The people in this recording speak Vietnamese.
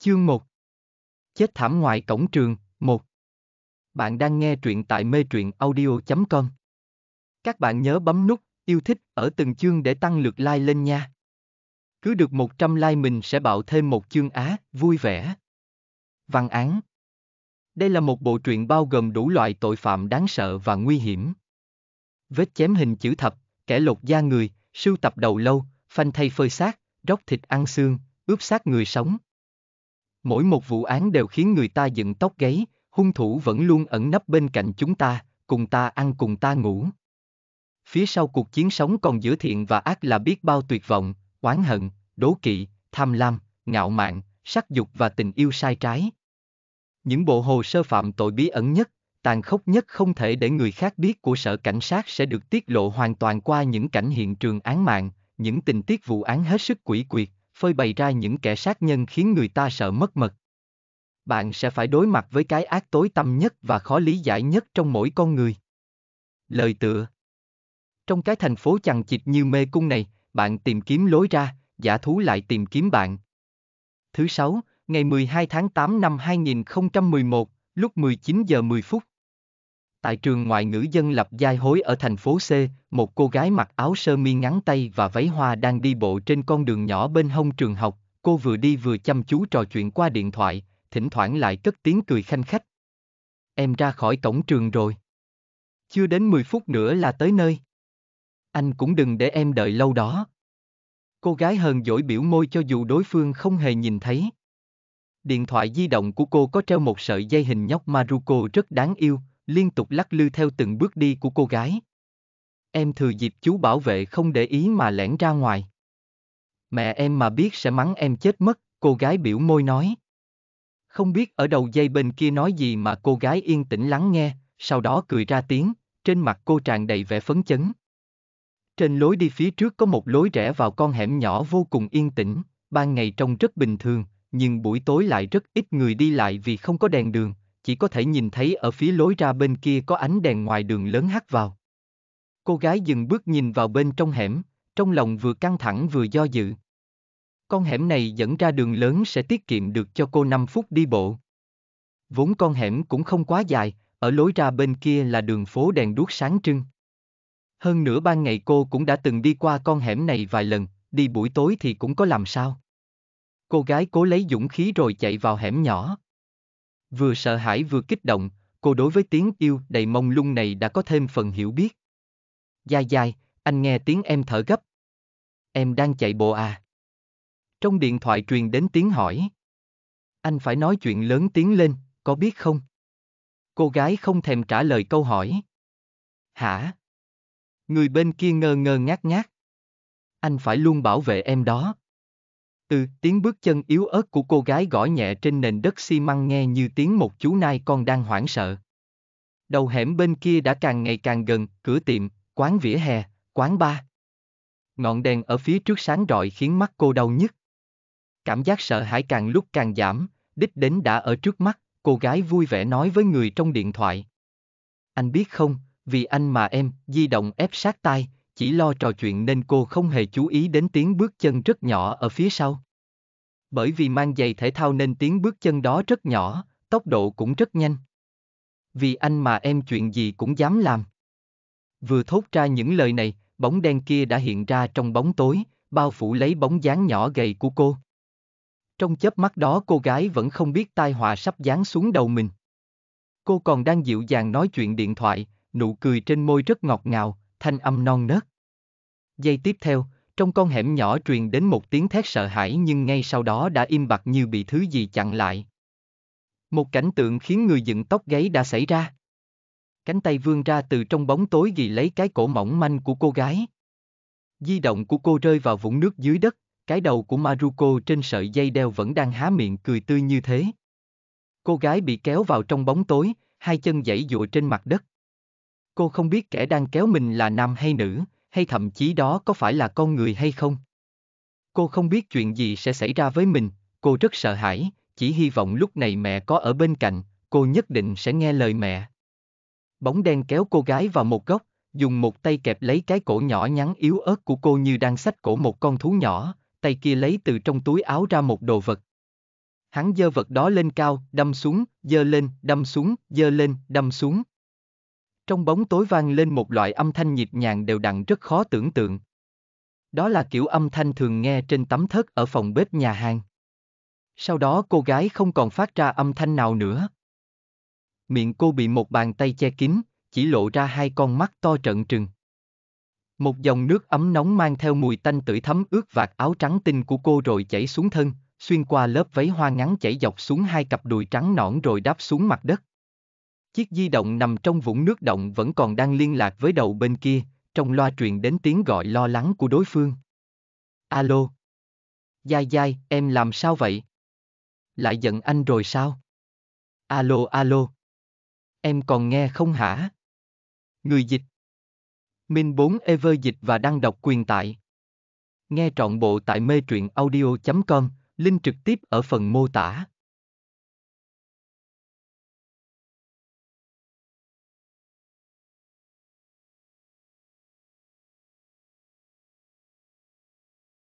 Chương 1 Chết thảm ngoài cổng trường, 1 Bạn đang nghe truyện tại mê truyện audio.com Các bạn nhớ bấm nút yêu thích ở từng chương để tăng lượt like lên nha. Cứ được 100 like mình sẽ bạo thêm một chương á, vui vẻ. Văn án Đây là một bộ truyện bao gồm đủ loại tội phạm đáng sợ và nguy hiểm. Vết chém hình chữ thập, kẻ lột da người, sưu tập đầu lâu, phanh thay phơi xác, róc thịt ăn xương, ướp xác người sống, Mỗi một vụ án đều khiến người ta dựng tóc gáy, hung thủ vẫn luôn ẩn nấp bên cạnh chúng ta, cùng ta ăn cùng ta ngủ. Phía sau cuộc chiến sống còn giữa thiện và ác là biết bao tuyệt vọng, oán hận, đố kỵ, tham lam, ngạo mạn, sắc dục và tình yêu sai trái. Những bộ hồ sơ phạm tội bí ẩn nhất, tàn khốc nhất không thể để người khác biết của sở cảnh sát sẽ được tiết lộ hoàn toàn qua những cảnh hiện trường án mạng, những tình tiết vụ án hết sức quỷ quyệt, phơi bày ra những kẻ sát nhân khiến người ta sợ mất mật. Bạn sẽ phải đối mặt với cái ác tối tăm nhất và khó lý giải nhất trong mỗi con người. Lời tựa Trong cái thành phố chằng chịt như mê cung này, bạn tìm kiếm lối ra, giả thú lại tìm kiếm bạn. Thứ sáu, ngày 12 tháng 8 năm 2011, lúc 19 giờ 10 phút. Tại trường ngoại ngữ dân lập giai hối ở thành phố C, một cô gái mặc áo sơ mi ngắn tay và váy hoa đang đi bộ trên con đường nhỏ bên hông trường học, cô vừa đi vừa chăm chú trò chuyện qua điện thoại, thỉnh thoảng lại cất tiếng cười khanh khách. Em ra khỏi cổng trường rồi. Chưa đến 10 phút nữa là tới nơi. Anh cũng đừng để em đợi lâu đó. Cô gái hờn dỗi biểu môi cho dù đối phương không hề nhìn thấy. Điện thoại di động của cô có treo một sợi dây hình nhóc Maruko rất đáng yêu, liên tục lắc lư theo từng bước đi của cô gái. Em thừa dịp chú bảo vệ không để ý mà lẻn ra ngoài. Mẹ em mà biết sẽ mắng em chết mất, cô gái biểu môi nói. Không biết ở đầu dây bên kia nói gì mà cô gái yên tĩnh lắng nghe, sau đó cười ra tiếng, trên mặt cô tràn đầy vẻ phấn chấn. Trên lối đi phía trước có một lối rẽ vào con hẻm nhỏ vô cùng yên tĩnh, ban ngày trông rất bình thường, nhưng buổi tối lại rất ít người đi lại vì không có đèn đường, chỉ có thể nhìn thấy ở phía lối ra bên kia có ánh đèn ngoài đường lớn hắt vào. Cô gái dừng bước nhìn vào bên trong hẻm, trong lòng vừa căng thẳng vừa do dự. Con hẻm này dẫn ra đường lớn sẽ tiết kiệm được cho cô 5 phút đi bộ. Vốn con hẻm cũng không quá dài, ở lối ra bên kia là đường phố đèn đuốc sáng trưng. Hơn nữa ban ngày cô cũng đã từng đi qua con hẻm này vài lần, đi buổi tối thì cũng có làm sao. Cô gái cố lấy dũng khí rồi chạy vào hẻm nhỏ. Vừa sợ hãi vừa kích động, cô đối với tiếng yêu đầy mông lung này đã có thêm phần hiểu biết. Dài dài, anh nghe tiếng em thở gấp. Em đang chạy bộ à? Trong điện thoại truyền đến tiếng hỏi. Anh phải nói chuyện lớn tiếng lên, có biết không? Cô gái không thèm trả lời câu hỏi. Hả? Người bên kia ngơ ngơ ngác ngác. Anh phải luôn bảo vệ em đó. Từ tiếng bước chân yếu ớt của cô gái gõ nhẹ trên nền đất xi măng nghe như tiếng một chú nai con đang hoảng sợ. Đầu hẻm bên kia đã càng ngày càng gần, cửa tiệm, quán vỉa hè, quán bar. Ngọn đèn ở phía trước sáng rọi khiến mắt cô đau nhức. Cảm giác sợ hãi càng lúc càng giảm, đích đến đã ở trước mắt, cô gái vui vẻ nói với người trong điện thoại. Anh biết không, vì anh mà em, di động ép sát tai, chỉ lo trò chuyện nên cô không hề chú ý đến tiếng bước chân rất nhỏ ở phía sau. Bởi vì mang giày thể thao nên tiếng bước chân đó rất nhỏ, tốc độ cũng rất nhanh. Vì anh mà em chuyện gì cũng dám làm. Vừa thốt ra những lời này, bóng đen kia đã hiện ra trong bóng tối, bao phủ lấy bóng dáng nhỏ gầy của cô. Trong chớp mắt đó cô gái vẫn không biết tai họa sắp giáng xuống đầu mình. Cô còn đang dịu dàng nói chuyện điện thoại, nụ cười trên môi rất ngọt ngào, thanh âm non nớt. Giây tiếp theo, trong con hẻm nhỏ truyền đến một tiếng thét sợ hãi nhưng ngay sau đó đã im bặt như bị thứ gì chặn lại. Một cảnh tượng khiến người dựng tóc gáy đã xảy ra. Cánh tay vươn ra từ trong bóng tối ghi lấy cái cổ mỏng manh của cô gái. Di động của cô rơi vào vũng nước dưới đất, cái đầu của Maruko trên sợi dây đeo vẫn đang há miệng cười tươi như thế. Cô gái bị kéo vào trong bóng tối, hai chân dãy dụa trên mặt đất. Cô không biết kẻ đang kéo mình là nam hay nữ, hay thậm chí đó có phải là con người hay không. Cô không biết chuyện gì sẽ xảy ra với mình, cô rất sợ hãi, chỉ hy vọng lúc này mẹ có ở bên cạnh, cô nhất định sẽ nghe lời mẹ. Bóng đen kéo cô gái vào một góc, dùng một tay kẹp lấy cái cổ nhỏ nhắn yếu ớt của cô như đang xách cổ một con thú nhỏ, tay kia lấy từ trong túi áo ra một đồ vật. Hắn giơ vật đó lên cao, đâm xuống, giơ lên, đâm xuống, giơ lên, đâm xuống. Trong bóng tối vang lên một loại âm thanh nhịp nhàng đều đặn rất khó tưởng tượng. Đó là kiểu âm thanh thường nghe trên tấm thớt ở phòng bếp nhà hàng. Sau đó cô gái không còn phát ra âm thanh nào nữa. Miệng cô bị một bàn tay che kín, chỉ lộ ra hai con mắt to trận trừng. Một dòng nước ấm nóng mang theo mùi tanh tưởi thấm ướt vạt áo trắng tinh của cô rồi chảy xuống thân, xuyên qua lớp váy hoa ngắn chảy dọc xuống hai cặp đùi trắng nõn rồi đáp xuống mặt đất. Chiếc di động nằm trong vũng nước động vẫn còn đang liên lạc với đầu bên kia, trong loa truyền đến tiếng gọi lo lắng của đối phương. Alo. Dai dai, em làm sao vậy? Lại giận anh rồi sao? Alo alo. Em còn nghe không hả? Người dịch. Minh 4 Ever dịch và đăng đọc quyền tại. Nghe trọn bộ tại mê truyện audio.com, link trực tiếp ở phần mô tả.